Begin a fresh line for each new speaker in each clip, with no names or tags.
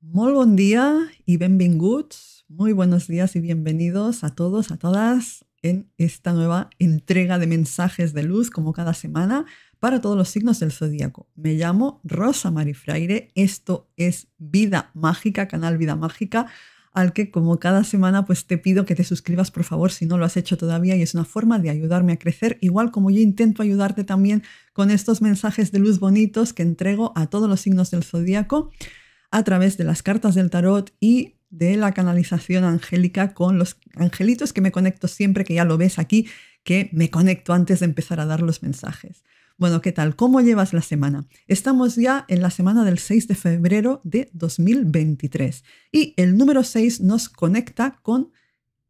Muy buen día y bienvenidos, muy buenos días y bienvenidos a todos, a todas en esta nueva entrega de mensajes de luz como cada semana para todos los signos del zodíaco. Me llamo Rosa Marifraire, esto es Vida Mágica, canal Vida Mágica al que como cada semana pues te pido que te suscribas por favor si no lo has hecho todavía y es una forma de ayudarme a crecer, igual como yo intento ayudarte también con estos mensajes de luz bonitos que entrego a todos los signos del zodíaco a través de las cartas del tarot y de la canalización angélica con los angelitos que me conecto siempre, que ya lo ves aquí, que me conecto antes de empezar a dar los mensajes. Bueno, ¿qué tal? ¿Cómo llevas la semana? Estamos ya en la semana del 6 de febrero de 2023 y el número 6 nos conecta con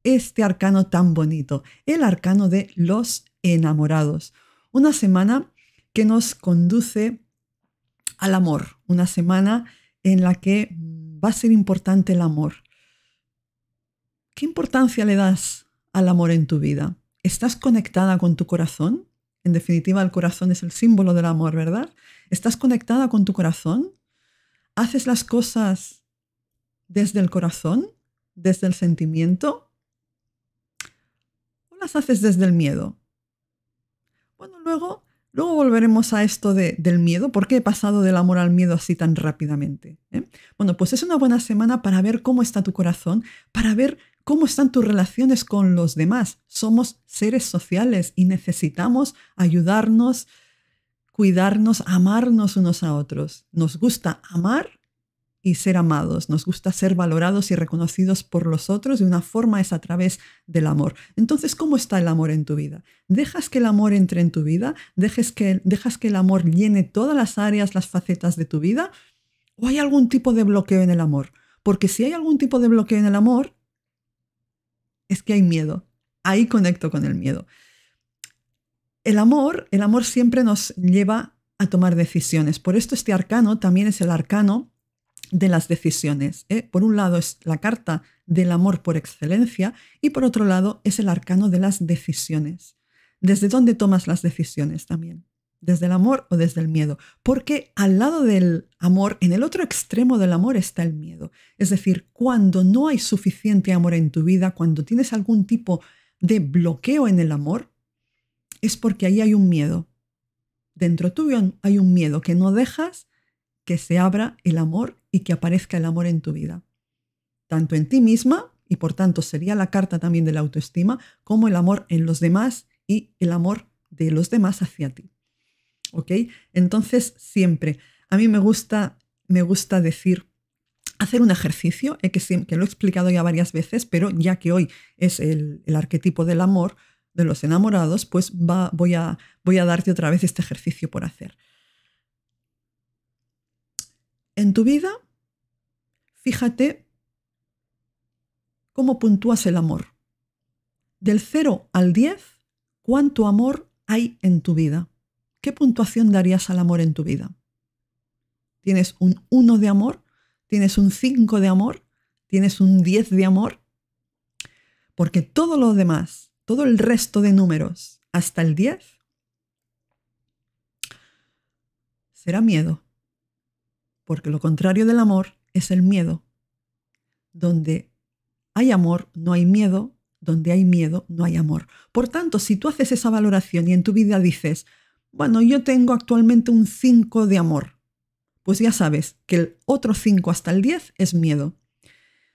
este arcano tan bonito, el arcano de los enamorados. Una semana que nos conduce al amor, una semana en la que va a ser importante el amor. ¿Qué importancia le das al amor en tu vida? ¿Estás conectada con tu corazón? En definitiva, el corazón es el símbolo del amor, ¿verdad? ¿Estás conectada con tu corazón? ¿Haces las cosas desde el corazón, desde el sentimiento? ¿O las haces desde el miedo? Bueno, luego Luego volveremos a esto del miedo. ¿Por qué he pasado del amor al miedo así tan rápidamente? ¿Eh? Bueno, pues es una buena semana para ver cómo está tu corazón, para ver cómo están tus relaciones con los demás. Somos seres sociales y necesitamos ayudarnos, cuidarnos, amarnos unos a otros. Nos gusta amar ser amados. Nos gusta ser valorados y reconocidos por los otros de una forma es a través del amor. Entonces, ¿cómo está el amor en tu vida? ¿Dejas que el amor entre en tu vida? ¿Dejes que, ¿Dejas que el amor llene todas las áreas, las facetas de tu vida? ¿O hay algún tipo de bloqueo en el amor? Porque si hay algún tipo de bloqueo en el amor, es que hay miedo. Ahí conecto con el miedo. El amor, el amor siempre nos lleva a tomar decisiones. Por esto este arcano también es el arcano de las decisiones. ¿eh? Por un lado es la carta del amor por excelencia y por otro lado es el arcano de las decisiones. ¿Desde dónde tomas las decisiones también? ¿Desde el amor o desde el miedo? Porque al lado del amor, en el otro extremo del amor está el miedo. Es decir, cuando no hay suficiente amor en tu vida, cuando tienes algún tipo de bloqueo en el amor, es porque ahí hay un miedo. Dentro tuyo hay un miedo que no dejas que se abra el amor y que aparezca el amor en tu vida, tanto en ti misma, y por tanto sería la carta también de la autoestima, como el amor en los demás y el amor de los demás hacia ti. ¿Ok? Entonces, siempre, a mí me gusta, me gusta decir, hacer un ejercicio, eh, que, lo he explicado ya varias veces, pero ya que hoy es el, arquetipo del amor de los enamorados, pues voy a darte otra vez este ejercicio por hacer en tu vida, fíjate cómo puntúas el amor. Del 0 al 10, ¿cuánto amor hay en tu vida? ¿Qué puntuación darías al amor en tu vida? ¿Tienes un 1 de amor? ¿Tienes un 5 de amor? ¿Tienes un 10 de amor? Porque todo lo demás, todo el resto de números hasta el 10, será miedo, porque lo contrario del amor es el miedo. Donde hay amor no hay miedo, donde hay miedo no hay amor. Por tanto, si tú haces esa valoración y en tu vida dices, bueno, yo tengo actualmente un 5 de amor, pues ya sabes que el otro 5 hasta el 10 es miedo.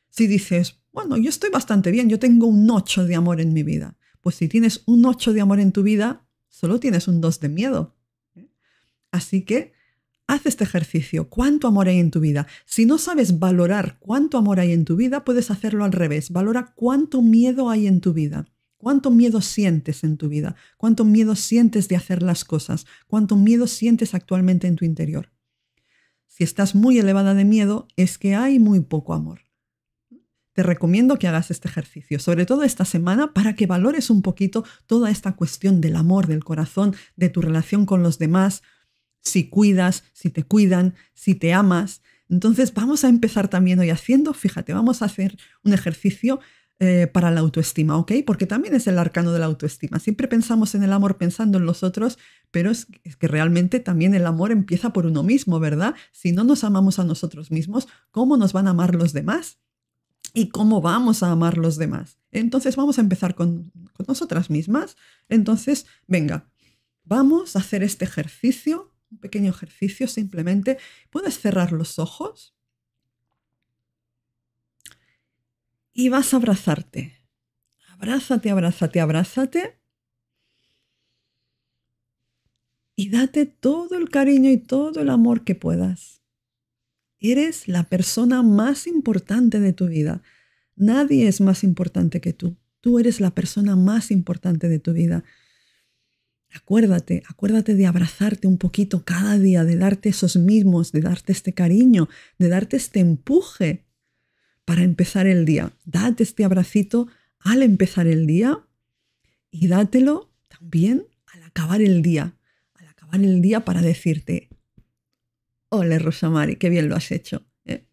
Si dices, bueno, yo estoy bastante bien, yo tengo un 8 de amor en mi vida, pues si tienes un 8 de amor en tu vida, solo tienes un 2 de miedo. Así que Haz este ejercicio. ¿Cuánto amor hay en tu vida? Si no sabes valorar cuánto amor hay en tu vida, puedes hacerlo al revés. Valora cuánto miedo hay en tu vida. ¿Cuánto miedo sientes en tu vida? ¿Cuánto miedo sientes de hacer las cosas? ¿Cuánto miedo sientes actualmente en tu interior? Si estás muy elevada de miedo, es que hay muy poco amor. Te recomiendo que hagas este ejercicio, sobre todo esta semana, para que valores un poquito toda esta cuestión del amor, del corazón, de tu relación con los demás, si cuidas, si te cuidan, si te amas. Entonces vamos a empezar también hoy haciendo, fíjate, vamos a hacer un ejercicio eh, para la autoestima, ¿ok? Porque también es el arcano de la autoestima. Siempre pensamos en el amor pensando en los otros, pero es, que realmente también el amor empieza por uno mismo, ¿verdad? Si no nos amamos a nosotros mismos, ¿cómo nos van a amar los demás? y cómo vamos a amar los demás. Entonces vamos a empezar con, nosotras mismas. Entonces, venga, vamos a hacer este ejercicio un pequeño ejercicio simplemente. Puedes cerrar los ojos y vas a abrazarte. Abrázate, abrázate, abrázate. Y date todo el cariño y todo el amor que puedas. Eres la persona más importante de tu vida. Nadie es más importante que tú. Tú eres la persona más importante de tu vida. Acuérdate, acuérdate de abrazarte un poquito cada día, de darte esos mismos, de darte este cariño, de darte este empuje para empezar el día. Date este abracito al empezar el día y dátelo también al acabar el día, al acabar el día para decirte, hola Rosamari, qué bien lo has hecho. ¿eh?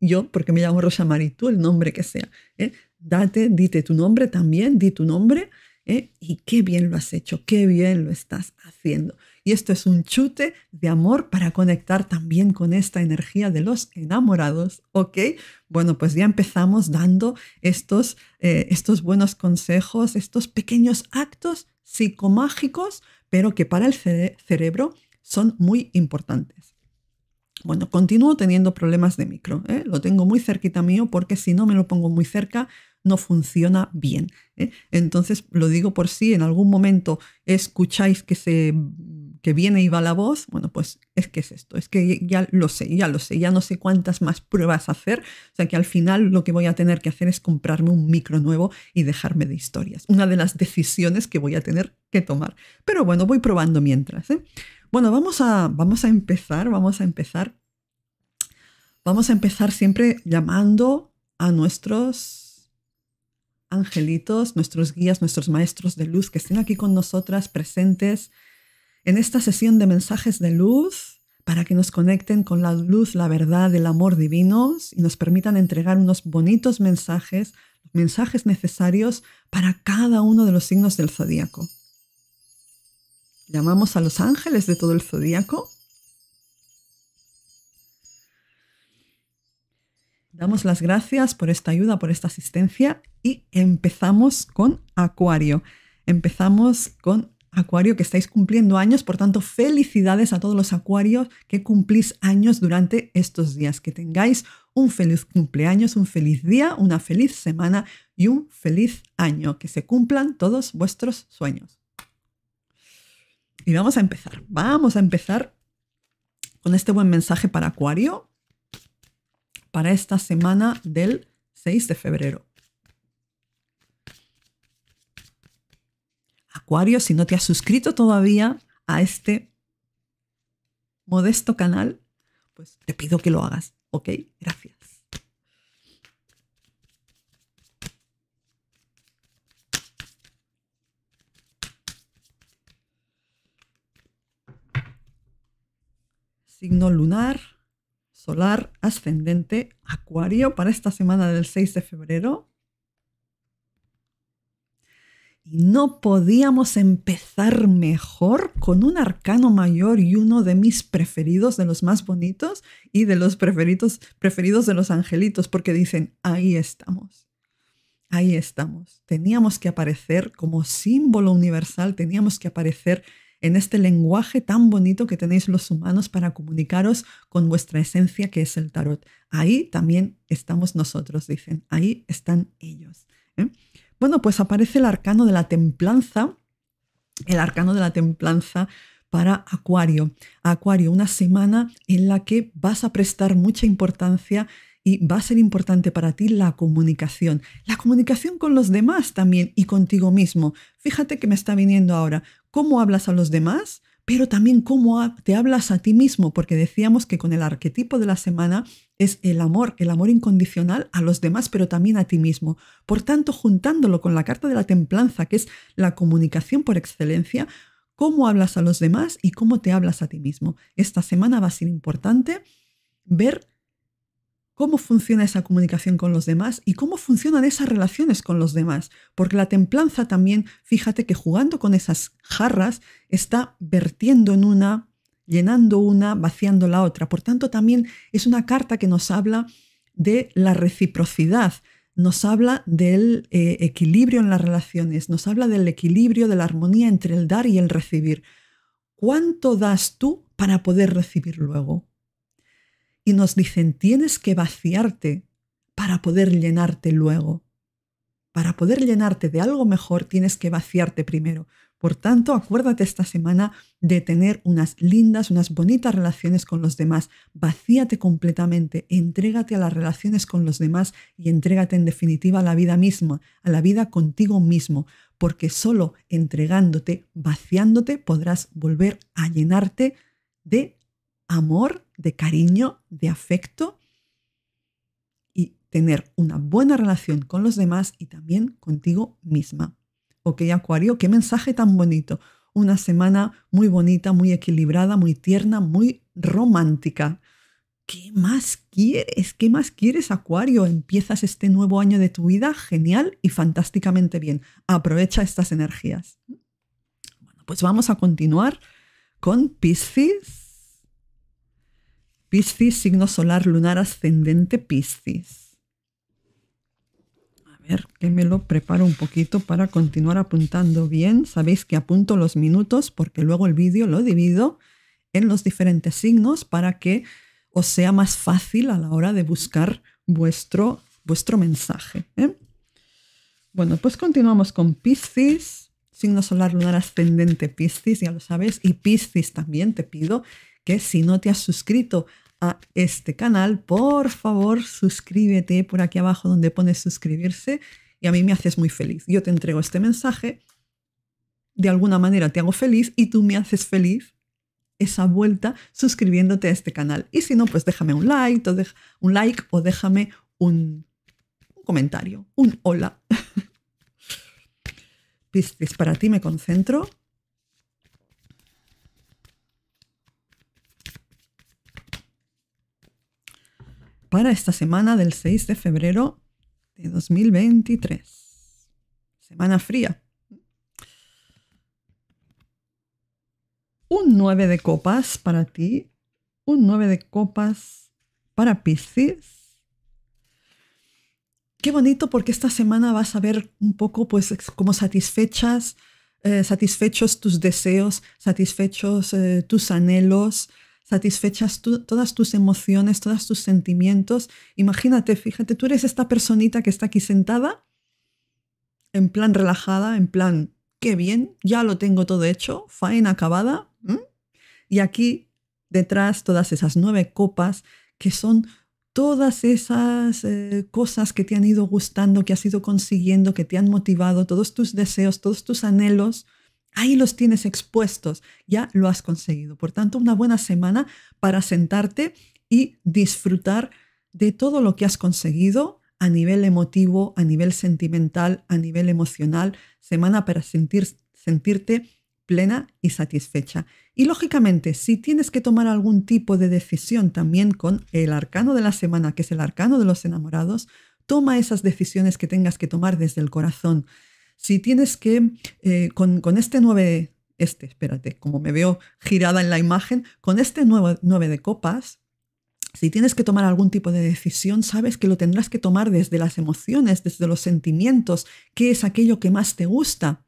Yo, porque me llamo Rosamari, tú el nombre que sea. ¿eh? Date, dite tu nombre también, di tu nombre ¿eh? Y qué bien lo has hecho, qué bien lo estás haciendo. Y esto es un chute de amor para conectar también con esta energía de los enamorados, ¿ok? Bueno, pues ya empezamos dando estos, eh, estos buenos consejos, estos pequeños actos psicomágicos, pero que para el cerebro son muy importantes. Bueno, continúo teniendo problemas de micro. ¿eh? Lo tengo muy cerquita mío porque si no me lo pongo muy cerca, no funciona bien. ¿eh? Entonces, lo digo por si en algún momento escucháis que, se, viene y va la voz, bueno, pues es que es esto, es que ya lo sé, ya lo sé, ya no sé cuántas más pruebas hacer, o sea que al final lo que voy a tener que hacer es comprarme un micro nuevo y dejarme de historias, una de las decisiones que voy a tener que tomar. Pero bueno, voy probando mientras. ¿eh? Bueno, vamos a, vamos a empezar, vamos a empezar. Vamos a empezar siempre llamando a nuestros angelitos, nuestros guías, nuestros maestros de luz que estén aquí con nosotras presentes en esta sesión de mensajes de luz para que nos conecten con la luz, la verdad, el amor divino y nos permitan entregar unos bonitos mensajes, mensajes necesarios para cada uno de los signos del zodíaco. Llamamos a los ángeles de todo el zodíaco. Damos las gracias por esta ayuda, por esta asistencia y empezamos con Acuario. Empezamos con Acuario que estáis cumpliendo años, por tanto, felicidades a todos los Acuarios que cumplís años durante estos días. Que tengáis un feliz cumpleaños, un feliz día, una feliz semana y un feliz año. Que se cumplan todos vuestros sueños. Y vamos a empezar. Vamos a empezar con este buen mensaje para Acuario para esta semana del 6 de febrero. Acuario, si no te has suscrito todavía a este modesto canal, pues te pido que lo hagas, ¿ok? Gracias. Signo lunar, solar, ascendente, acuario para esta semana del 6 de febrero no podíamos empezar mejor con un arcano mayor y uno de mis preferidos, de los más bonitos y de los preferidos, preferidos de los angelitos, porque dicen, ahí estamos, ahí estamos. Teníamos que aparecer como símbolo universal, teníamos que aparecer en este lenguaje tan bonito que tenéis los humanos para comunicaros con vuestra esencia que es el tarot. Ahí también estamos nosotros, dicen, ahí están ellos. ¿eh? Bueno, pues aparece el arcano de la templanza, el arcano de la templanza para Acuario. Acuario, una semana en la que vas a prestar mucha importancia y va a ser importante para ti la comunicación. La comunicación con los demás también y contigo mismo. Fíjate que me está viniendo ahora. ¿Cómo hablas a los demás? pero también cómo te hablas a ti mismo, porque decíamos que con el arquetipo de la semana es el amor, el amor incondicional a los demás, pero también a ti mismo. Por tanto, juntándolo con la carta de la templanza, que es la comunicación por excelencia, cómo hablas a los demás y cómo te hablas a ti mismo. Esta semana va a ser importante ver cómo funciona esa comunicación con los demás y cómo funcionan esas relaciones con los demás. Porque la templanza también, fíjate que jugando con esas jarras, está vertiendo en una, llenando una, vaciando la otra. Por tanto, también es una carta que nos habla de la reciprocidad, nos habla del eh, equilibrio en las relaciones, nos habla del equilibrio, de la armonía entre el dar y el recibir. ¿Cuánto das tú para poder recibir luego? y nos dicen tienes que vaciarte para poder llenarte luego. Para poder llenarte de algo mejor tienes que vaciarte primero. Por tanto, acuérdate esta semana de tener unas lindas, unas bonitas relaciones con los demás. Vacíate completamente, entrégate a las relaciones con los demás y entrégate en definitiva a la vida misma, a la vida contigo mismo, porque solo entregándote, vaciándote, podrás volver a llenarte de amor, de cariño, de afecto y tener una buena relación con los demás y también contigo misma. Ok, Acuario, qué mensaje tan bonito. Una semana muy bonita, muy equilibrada, muy tierna, muy romántica. ¿Qué más quieres? ¿Qué más quieres, Acuario? Empiezas este nuevo año de tu vida genial y fantásticamente bien. Aprovecha estas energías. Bueno, pues vamos a continuar con Piscis. Piscis, signo solar, lunar, ascendente, Piscis. A ver, que me lo preparo un poquito para continuar apuntando bien. Sabéis que apunto los minutos porque luego el vídeo lo divido en los diferentes signos para que os sea más fácil a la hora de buscar vuestro, vuestro mensaje. ¿eh? Bueno, pues continuamos con Piscis, signo solar lunar ascendente Piscis, ya lo sabes, y Piscis también te pido que si no te has suscrito a este canal, por favor suscríbete por aquí abajo donde pones suscribirse y a mí me haces muy feliz. Yo te entrego este mensaje, de alguna manera te hago feliz y tú me haces feliz esa vuelta suscribiéndote a este canal. Y si no, pues déjame un like, o, un like, o déjame un, comentario, un hola. para ti me concentro. para esta semana del 6 de febrero de 2023. Semana fría. Un 9 de copas para ti, un 9 de copas para Piscis. Qué bonito porque esta semana vas a ver un poco pues como satisfechas, eh, satisfechos tus deseos, satisfechos eh, tus anhelos, satisfechas todas tus emociones, todos tus sentimientos. Imagínate, fíjate, tú eres esta personita que está aquí sentada, en plan relajada, en plan, qué bien, ya lo tengo todo hecho, faena acabada. Y aquí detrás todas esas nueve copas que son todas esas eh, cosas que te han ido gustando, que has ido consiguiendo, que te han motivado, todos tus deseos, todos tus anhelos Ahí los tienes expuestos, ya lo has conseguido. Por tanto, una buena semana para sentarte y disfrutar de todo lo que has conseguido a nivel emotivo, a nivel sentimental, a nivel emocional. Semana para sentir, sentirte plena y satisfecha. Y lógicamente, si tienes que tomar algún tipo de decisión también con el arcano de la semana, que es el arcano de los enamorados, toma esas decisiones que tengas que tomar desde el corazón, si tienes que, eh, con, este nueve, este, espérate, como me veo girada en la imagen, con este nueve de copas, si tienes que tomar algún tipo de decisión, sabes que lo tendrás que tomar desde las emociones, desde los sentimientos, qué es aquello que más te gusta.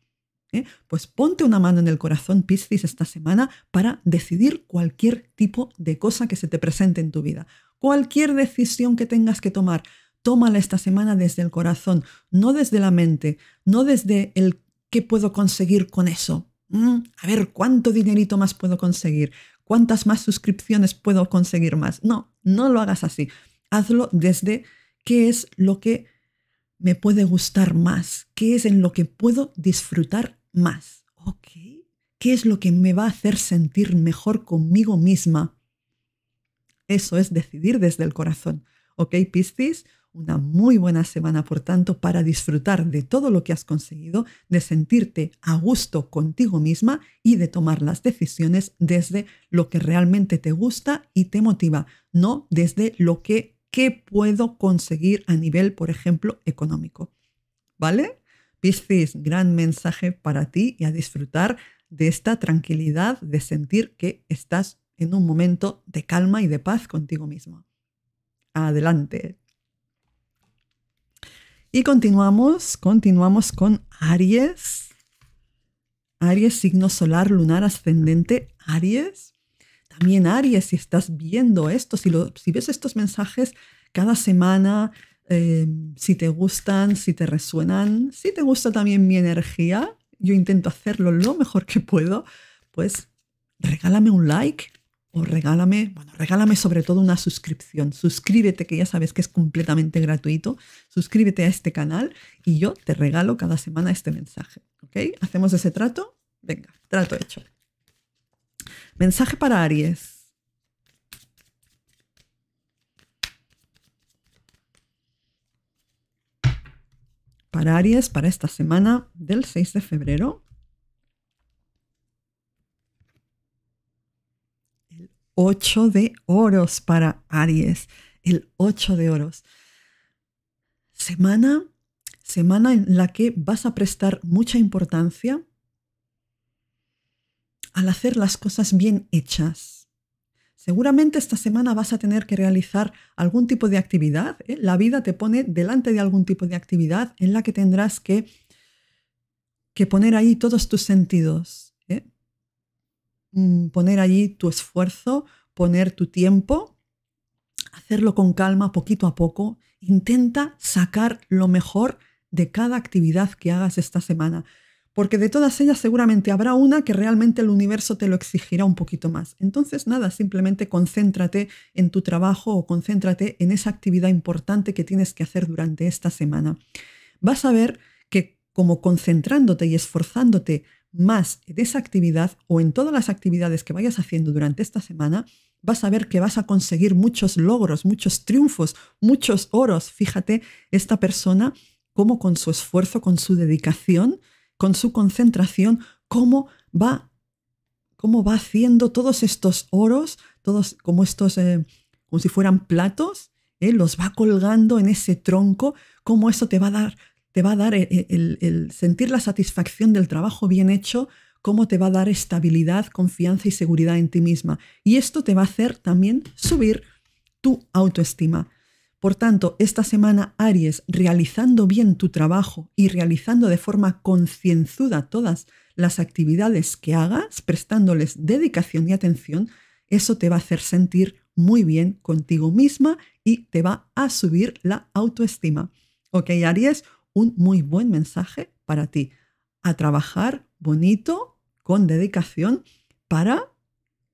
¿eh? Pues ponte una mano en el corazón, Piscis, esta semana para decidir cualquier tipo de cosa que se te presente en tu vida. Cualquier decisión que tengas que tomar, tómala esta semana desde el corazón, no desde la mente, no desde el qué puedo conseguir con eso. Mm, a ver, ¿cuánto dinerito más puedo conseguir? ¿Cuántas más suscripciones puedo conseguir más? No, no lo hagas así. Hazlo desde qué es lo que me puede gustar más, qué es en lo que puedo disfrutar más. ¿Ok? ¿Qué es lo que me va a hacer sentir mejor conmigo misma? Eso es decidir desde el corazón. ¿Ok, Piscis? Una muy buena semana, por tanto, para disfrutar de todo lo que has conseguido, de sentirte a gusto contigo misma y de tomar las decisiones desde lo que realmente te gusta y te motiva, no desde lo que, puedo conseguir a nivel, por ejemplo, económico. ¿Vale? Piscis, este gran mensaje para ti y a disfrutar de esta tranquilidad, de sentir que estás en un momento de calma y de paz contigo mismo. Adelante. Y continuamos, continuamos con Aries. Aries, signo solar, lunar, ascendente, Aries. También Aries, si estás viendo esto, si, si ves estos mensajes cada semana, eh, si te gustan, si te resuenan, si te gusta también mi energía, yo intento hacerlo lo mejor que puedo, pues regálame un like, o regálame, bueno, regálame sobre todo una suscripción. Suscríbete, que ya sabes que es completamente gratuito. Suscríbete a este canal y yo te regalo cada semana este mensaje. ¿Ok? ¿Hacemos ese trato? Venga, trato hecho. Mensaje para Aries. Para Aries, para esta semana del 6 de febrero, 8 de oros para Aries, el 8 de oros. Semana, semana en la que vas a prestar mucha importancia al hacer las cosas bien hechas. Seguramente esta semana vas a tener que realizar algún tipo de actividad. ¿eh? La vida te pone delante de algún tipo de actividad en la que tendrás que, que poner ahí todos tus sentidos Mm, poner allí tu esfuerzo, poner tu tiempo, hacerlo con calma, poquito a poco. Intenta sacar lo mejor de cada actividad que hagas esta semana, porque de todas ellas seguramente habrá una que realmente el universo te lo exigirá un poquito más. Entonces, nada, simplemente concéntrate en tu trabajo o concéntrate en esa actividad importante que tienes que hacer durante esta semana. Vas a ver que como concentrándote y esforzándote más de esa actividad o en todas las actividades que vayas haciendo durante esta semana, vas a ver que vas a conseguir muchos logros, muchos triunfos, muchos oros. Fíjate esta persona cómo con su esfuerzo, con su dedicación, con su concentración, cómo va, cómo va haciendo todos estos oros, todos como estos, eh, como si fueran platos, eh, los va colgando en ese tronco, cómo eso te va a dar te va a dar eh, eh, el, sentir la satisfacción del trabajo bien hecho, cómo te va a dar estabilidad, confianza y seguridad en ti misma. Y esto te va a hacer también subir tu autoestima. Por tanto, esta semana, Aries, realizando bien tu trabajo y realizando de forma concienzuda todas las actividades que hagas, prestándoles dedicación y atención, eso te va a hacer sentir muy bien contigo misma y te va a subir la autoestima. Ok, Aries, un muy buen mensaje para ti. A trabajar bonito, con dedicación, para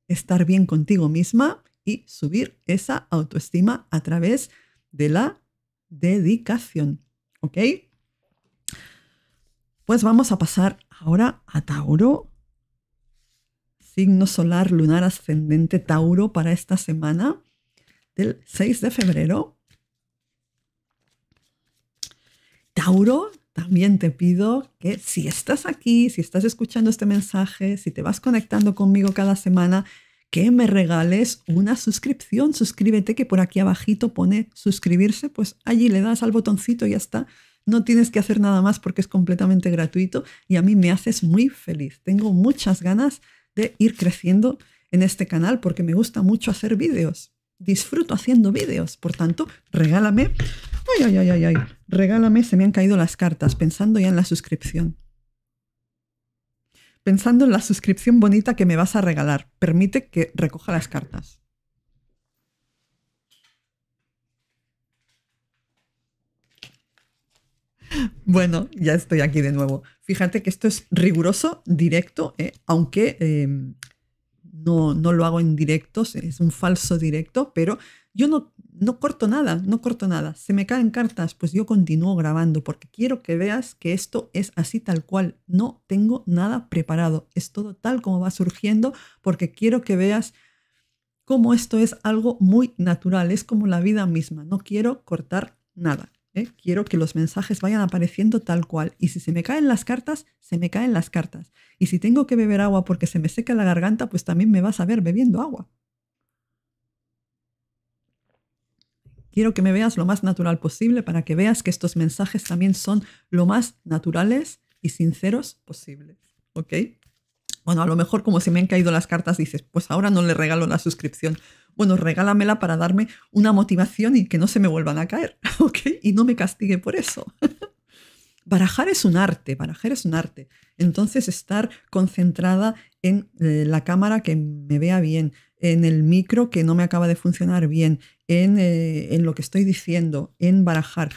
estar bien contigo misma y subir esa autoestima a través de la dedicación. ¿Ok? Pues vamos a pasar ahora a Tauro. Signo solar, lunar, ascendente, Tauro para esta semana del 6 de febrero Tauro, también te pido que si estás aquí, si estás escuchando este mensaje, si te vas conectando conmigo cada semana, que me regales una suscripción. Suscríbete, que por aquí abajito pone suscribirse, pues allí le das al botoncito y ya está. No tienes que hacer nada más porque es completamente gratuito y a mí me haces muy feliz. Tengo muchas ganas de ir creciendo en este canal porque me gusta mucho hacer vídeos. Disfruto haciendo vídeos. Por tanto, regálame Ay, ay, ay, ay, ay. Regálame, se me han caído las cartas, pensando ya en la suscripción. Pensando en la suscripción bonita que me vas a regalar. Permite que recoja las cartas. Bueno, ya estoy aquí de nuevo. Fíjate que esto es riguroso, directo, ¿eh? aunque em, no, no, lo hago en directos, es un falso directo, pero yo no, no corto nada, no corto nada. Se me caen cartas, pues yo continúo grabando porque quiero que veas que esto es así tal cual. No tengo nada preparado, es todo tal como va surgiendo porque quiero que veas cómo esto es algo muy natural, es como la vida misma. No quiero cortar nada. ¿eh? Quiero que los mensajes vayan apareciendo tal cual. Y si se me caen las cartas, se me caen las cartas. Y si tengo que beber agua porque se me seca la garganta, pues también me vas a ver bebiendo agua. Quiero que me veas lo más natural posible para que veas que estos mensajes también son lo más naturales y sinceros posibles. ¿Ok? Bueno, a lo mejor como se me han caído las cartas, dices, pues ahora no le regalo la suscripción. Bueno, regálamela para darme una motivación y que no se me vuelvan a caer, ¿ok? Y no me castigue por eso. barajar es un arte, barajar es un arte. Entonces, estar concentrada en eh, la cámara que me vea bien, en el micro que no me acaba de funcionar bien, en, eh, lo que estoy diciendo, en barajar.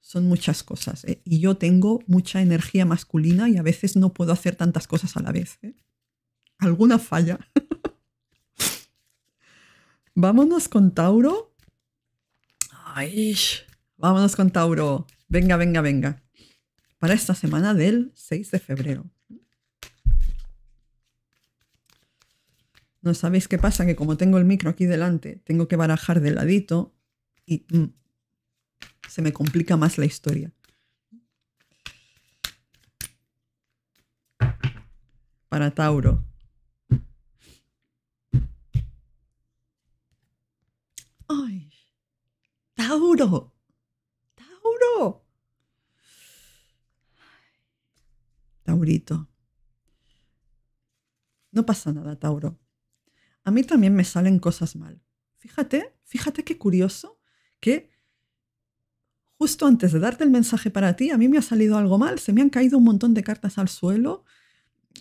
Son muchas cosas. Eh, y yo tengo mucha energía masculina y a veces no puedo hacer tantas cosas a la vez. Eh. Alguna falla. Vámonos con Tauro. vámonos con Tauro. Venga, venga, venga. Para esta semana del 6 de febrero. No sabéis qué pasa, que como tengo el micro aquí delante, tengo que barajar de ladito y mm, se me complica más la historia. Para Tauro. ¡Ay! ¡Tauro! ¡Tauro! Taurito. No pasa nada, Tauro a mí también me salen cosas mal. Fíjate, fíjate qué curioso que justo antes de darte el mensaje para ti, a mí me ha salido algo mal, se me han caído un montón de cartas al suelo,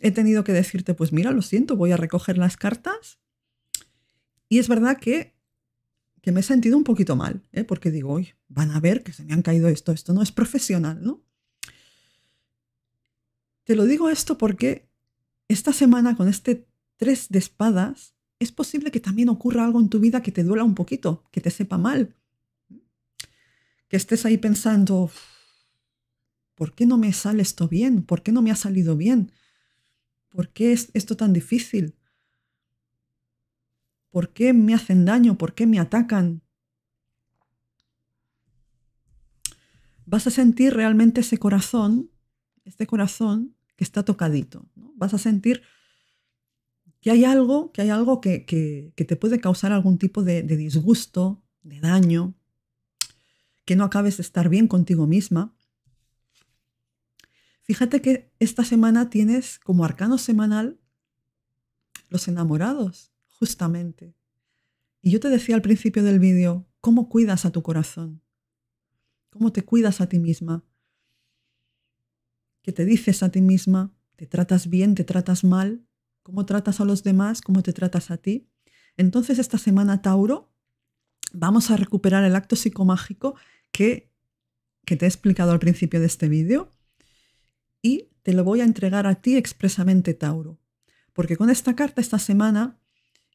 he tenido que decirte, pues mira, lo siento, voy a recoger las cartas. Y es verdad que, que me he sentido un poquito mal, ¿eh? porque digo, hoy van a ver que se me han caído esto, esto no es profesional, ¿no? Te lo digo esto porque esta semana con este 3 de espadas es posible que también ocurra algo en tu vida que te duela un poquito, que te sepa mal. Que estés ahí pensando, ¿por qué no me sale esto bien? ¿Por qué no me ha salido bien? ¿Por qué es esto tan difícil? ¿Por qué me hacen daño? ¿Por qué me atacan? Vas a sentir realmente ese corazón, este corazón que está tocadito. Vas a sentir que hay algo, que, algo que, te puede causar algún tipo de, de disgusto, de daño, que no acabes de estar bien contigo misma. Fíjate que esta semana tienes como arcano semanal los enamorados, justamente. Y yo te decía al principio del vídeo, ¿cómo cuidas a tu corazón? ¿Cómo te cuidas a ti misma? ¿Qué te dices a ti misma? ¿Te tratas bien? ¿Te tratas mal? cómo tratas a los demás, cómo te tratas a ti. Entonces esta semana, Tauro, vamos a recuperar el acto psicomágico que, que te he explicado al principio de este vídeo y te lo voy a entregar a ti expresamente, Tauro. Porque con esta carta esta semana,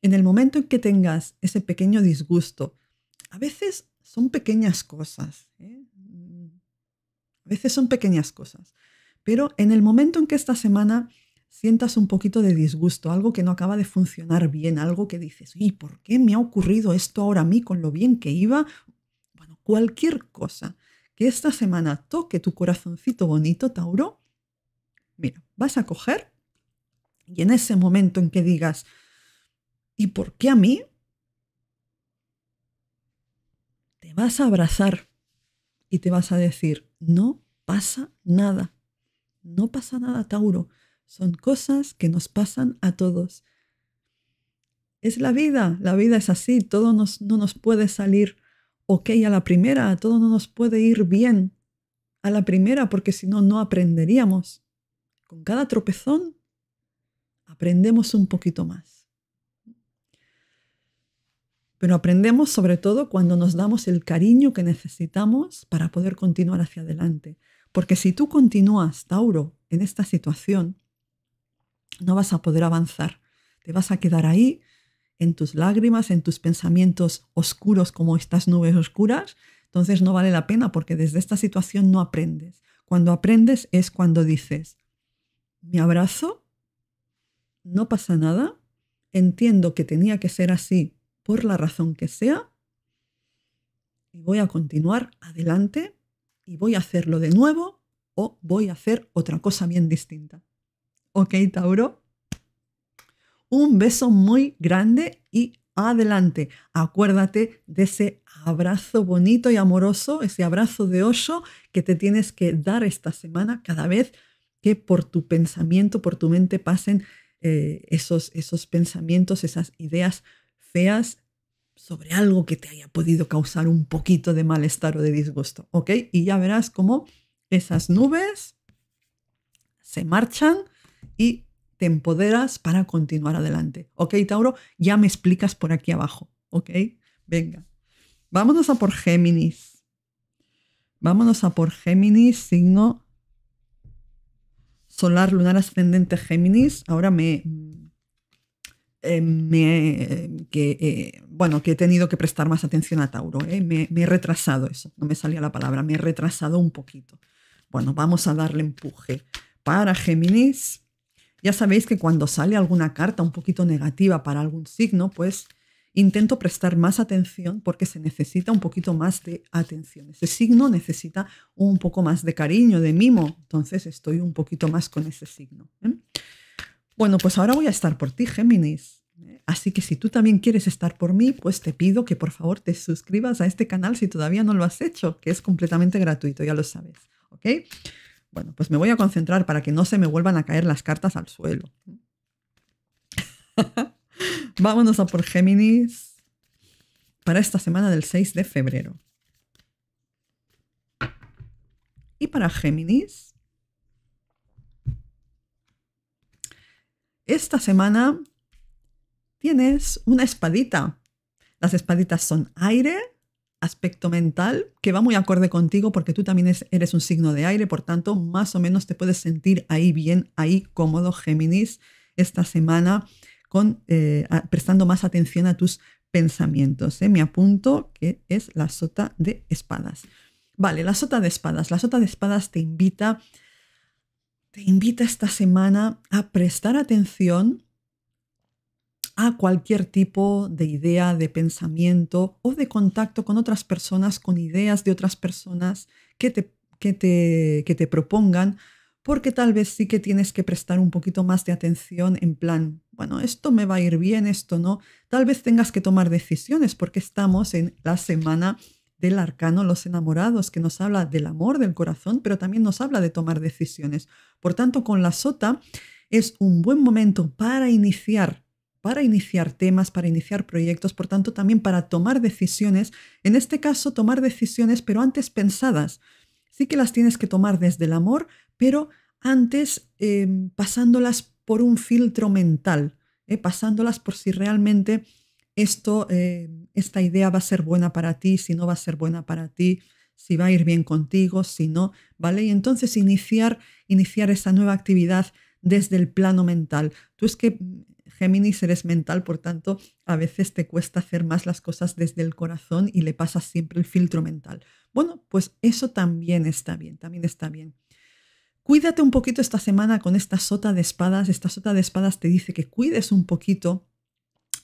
en el momento en que tengas ese pequeño disgusto, a veces son pequeñas cosas, ¿eh? a veces son pequeñas cosas, pero en el momento en que esta semana sientas un poquito de disgusto, algo que no acaba de funcionar bien, algo que dices, ¿y por qué me ha ocurrido esto ahora a mí con lo bien que iba? Bueno, cualquier cosa que esta semana toque tu corazoncito bonito, Tauro, mira, vas a coger y en ese momento en que digas, ¿y por qué a mí? Te vas a abrazar y te vas a decir, no pasa nada, no pasa nada, Tauro son cosas que nos pasan a todos. Es la vida, la vida es así, todo no nos puede salir ok a la primera, todo no nos puede ir bien a la primera porque si no, no aprenderíamos. Con cada tropezón aprendemos un poquito más. Pero aprendemos sobre todo cuando nos damos el cariño que necesitamos para poder continuar hacia adelante. Porque si tú continúas, Tauro, en esta situación, no vas a poder avanzar. Te vas a quedar ahí en tus lágrimas, en tus pensamientos oscuros como estas nubes oscuras. Entonces no vale la pena porque desde esta situación no aprendes. Cuando aprendes es cuando dices, me abrazo, no pasa nada, entiendo que tenía que ser así por la razón que sea y voy a continuar adelante y voy a hacerlo de nuevo o voy a hacer otra cosa bien distinta. Ok, Tauro. Un beso muy grande y adelante. Acuérdate de ese abrazo bonito y amoroso, ese abrazo de oso que te tienes que dar esta semana cada vez que por tu pensamiento, por tu mente pasen eh, esos, esos pensamientos, esas ideas feas sobre algo que te haya podido causar un poquito de malestar o de disgusto, ¿ok? Y ya verás cómo esas nubes se marchan y te empoderas para continuar adelante. ¿Ok, Tauro? Ya me explicas por aquí abajo. ¿Ok? Venga. Vámonos a por Géminis. Vámonos a por Géminis, signo solar, lunar, ascendente Géminis. Ahora me... Mm, eh, me eh, que, eh, bueno, que he tenido que prestar más atención a Tauro. Me, me he retrasado eso. No me salía la palabra. Me he retrasado un poquito. Bueno, vamos a darle empuje para Géminis ya sabéis que cuando sale alguna carta un poquito negativa para algún signo, pues intento prestar más atención porque se necesita un poquito más de atención. Ese signo necesita un poco más de cariño, de mimo, entonces estoy un poquito más con ese signo. ¿eh? Bueno, pues ahora voy a estar por ti, Géminis. ¿eh? Así que si tú también quieres estar por mí, pues te pido que por favor te suscribas a este canal si todavía no lo has hecho, que es completamente gratuito, ya lo sabes. ¿Ok? Bueno, pues me voy a concentrar para que no se me vuelvan a caer las cartas al suelo. Vámonos a por Géminis para esta semana del 6 de febrero. Y para Géminis, esta semana tienes una espadita. Las espaditas son aire aspecto mental que va muy acorde contigo porque tú también eres un signo de aire, por tanto, más o menos te puedes sentir ahí bien, ahí cómodo, Géminis, esta semana, con, eh, prestando más atención a tus pensamientos. ¿eh? Me apunto que es la sota de espadas. Vale, la sota de espadas. La sota de espadas te invita, te invita esta semana a prestar atención a cualquier tipo de idea, de pensamiento o de contacto con otras personas, con ideas de otras personas que te, te, que te propongan, porque tal vez sí que tienes que prestar un poquito más de atención en plan, bueno, esto me va a ir bien, esto no. Tal vez tengas que tomar decisiones porque estamos en la semana del arcano Los enamorados, que nos habla del amor del corazón, pero también nos habla de tomar decisiones. Por tanto, con la sota es un buen momento para iniciar para iniciar temas, para iniciar proyectos, por tanto también para tomar decisiones, en este caso tomar decisiones pero antes pensadas. Sí que las tienes que tomar desde el amor, pero antes em, pasándolas por un filtro mental, eh, pasándolas por si realmente esto, em, esta idea va a ser buena para ti, si no va a ser buena para ti, si va a ir bien contigo, si no, ¿vale? Y entonces iniciar, iniciar esa nueva actividad desde el plano mental. Tú es que Géminis eres mental, por tanto, a veces te cuesta hacer más las cosas desde el corazón y le pasas siempre el filtro mental. Bueno, pues eso también está bien, también está bien. Cuídate un poquito esta semana con esta sota de espadas. Esta sota de espadas te dice que cuides un poquito,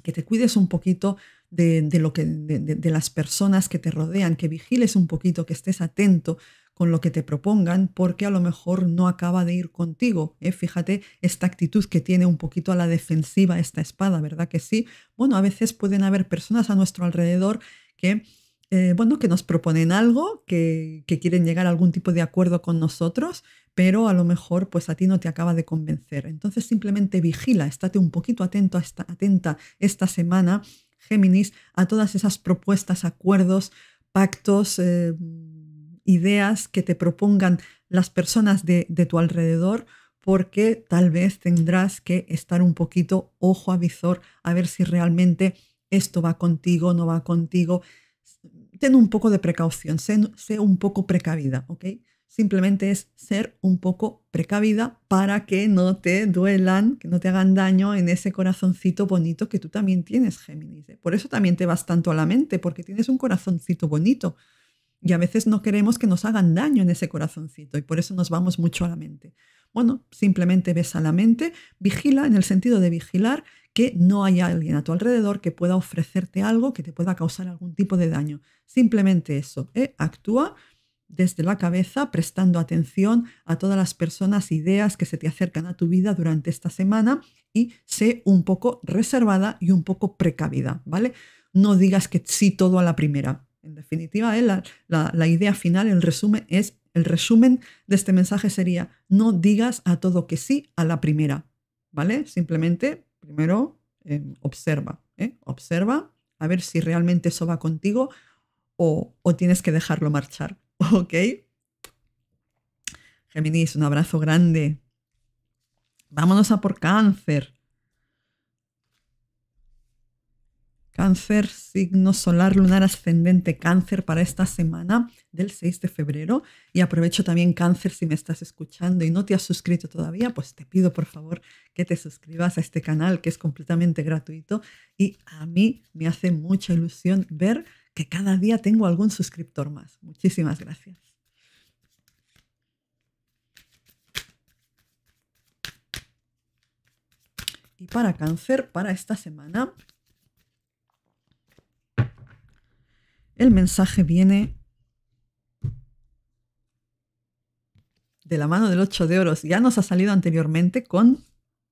que te cuides un poquito de, lo que, de las personas que te rodean, que vigiles un poquito, que estés atento, con lo que te propongan porque a lo mejor no acaba de ir contigo. ¿eh? Fíjate esta actitud que tiene un poquito a la defensiva esta espada, ¿verdad que sí? Bueno, a veces pueden haber personas a nuestro alrededor que... Eh, bueno, que nos proponen algo, que, quieren llegar a algún tipo de acuerdo con nosotros, pero a lo mejor pues a ti no te acaba de convencer. Entonces simplemente vigila, estate un poquito atento, esta, atenta esta semana, Géminis, a todas esas propuestas, acuerdos, pactos, eh, ideas que te propongan las personas de, tu alrededor, porque tal vez tendrás que estar un poquito ojo a visor a ver si realmente esto va contigo, no va contigo. Ten un poco de precaución, sé, sé un poco precavida, ¿ok? Simplemente es ser un poco precavida para que no te duelan, que no te hagan daño en ese corazoncito bonito que tú también tienes, Géminis. Por eso también te vas tanto a la mente, porque tienes un corazoncito bonito. Y a veces no queremos que nos hagan daño en ese corazoncito y por eso nos vamos mucho a la mente. Bueno, simplemente a la mente, vigila en el sentido de vigilar que no haya alguien a tu alrededor que pueda ofrecerte algo que te pueda causar algún tipo de daño. Simplemente eso, ¿eh? actúa desde la cabeza, prestando atención a todas las personas, ideas que se te acercan a tu vida durante esta semana y sé un poco reservada y un poco precavida, ¿vale? No digas que sí todo a la primera, en definitiva, eh, la, idea final, el resumen es, el resumen de este mensaje sería, no digas a todo que sí a la primera, ¿vale? Simplemente, primero, eh, observa, ¿eh? observa a ver si realmente eso va contigo o, o tienes que dejarlo marchar, ¿ok? Géminis, un abrazo grande. Vámonos a por cáncer. cáncer, signo solar, lunar, ascendente, cáncer para esta semana del 6 de febrero. Y aprovecho también cáncer si me estás escuchando y no te has suscrito todavía, pues te pido por favor que te suscribas a este canal que es completamente gratuito y a mí me hace mucha ilusión ver que cada día tengo algún suscriptor más. Muchísimas gracias. Y para cáncer, para esta semana, el mensaje viene de la mano del 8 de oros. Ya nos ha salido anteriormente con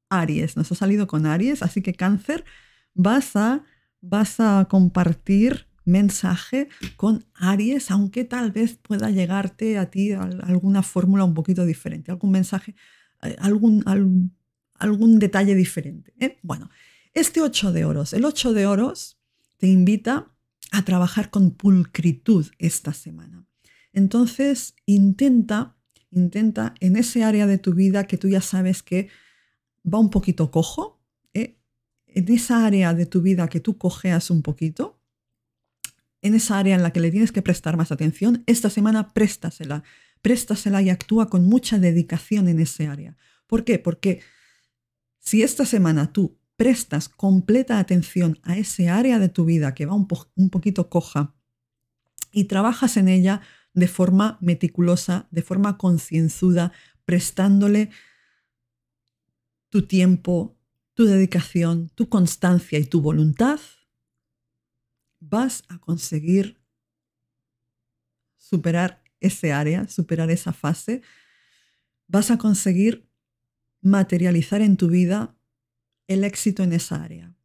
Aries, nos ha salido con Aries, así que cáncer, vas a, vas a compartir mensaje con Aries, aunque tal vez pueda llegarte a ti alguna fórmula un poquito diferente, algún mensaje, eh, algún, algún, detalle diferente. ¿eh? Bueno, este 8 de oros, el 8 de oros te invita a trabajar con pulcritud esta semana. Entonces, intenta, intenta en ese área de tu vida que tú ya sabes que va un poquito cojo, ¿eh? en esa área de tu vida que tú cojeas un poquito, en esa área en la que le tienes que prestar más atención, esta semana préstasela, préstasela y actúa con mucha dedicación en ese área. ¿Por qué? Porque si esta semana tú prestas completa atención a ese área de tu vida que va un, poquito coja y trabajas en ella de forma meticulosa, de forma concienzuda, prestándole tu tiempo, tu dedicación, tu constancia y tu voluntad, vas a conseguir superar ese área, superar esa fase, vas a conseguir materializar en tu vida el éxito en esa área.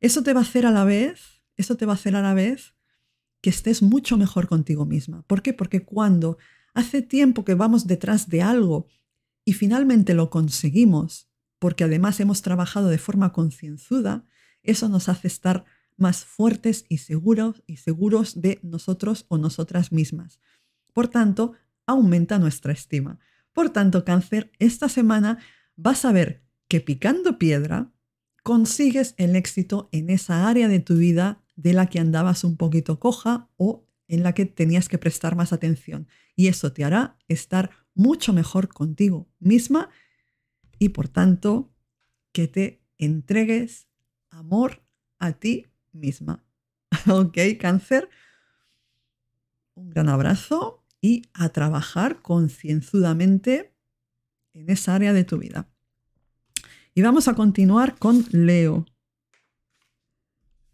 Eso te va a hacer a la vez, eso te va a hacer a la vez que estés mucho mejor contigo misma. ¿Por qué? Porque cuando hace tiempo que vamos detrás de algo y finalmente lo conseguimos, porque además hemos trabajado de forma concienzuda, eso nos hace estar más fuertes y seguros y seguros de nosotros o nosotras mismas. Por tanto, aumenta nuestra estima. Por tanto, cáncer, esta semana vas a ver que picando piedra consigues el éxito en esa área de tu vida de la que andabas un poquito coja o en la que tenías que prestar más atención. Y eso te hará estar mucho mejor contigo misma y por tanto que te entregues amor a ti misma. ok, cáncer. Un gran abrazo y a trabajar concienzudamente en esa área de tu vida. Y vamos a continuar con Leo.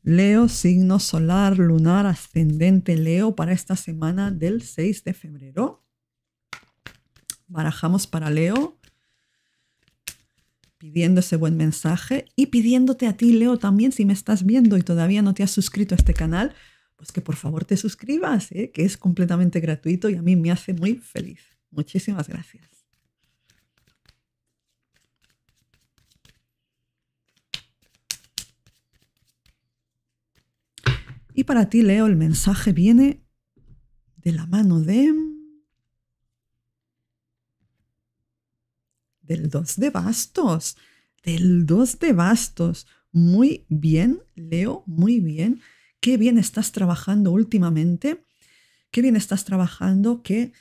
Leo, signo solar, lunar, ascendente Leo para esta semana del 6 de febrero. Barajamos para Leo, pidiendo ese buen mensaje y pidiéndote a ti, Leo, también si me estás viendo y todavía no te has suscrito a este canal, pues que por favor te suscribas, ¿eh? que es completamente gratuito y a mí me hace muy feliz. Muchísimas gracias. Y para ti, Leo, el mensaje viene de la mano de... Del 2 de bastos. Del 2 de bastos. Muy bien, Leo, muy bien. Qué bien estás trabajando últimamente. Qué bien estás trabajando que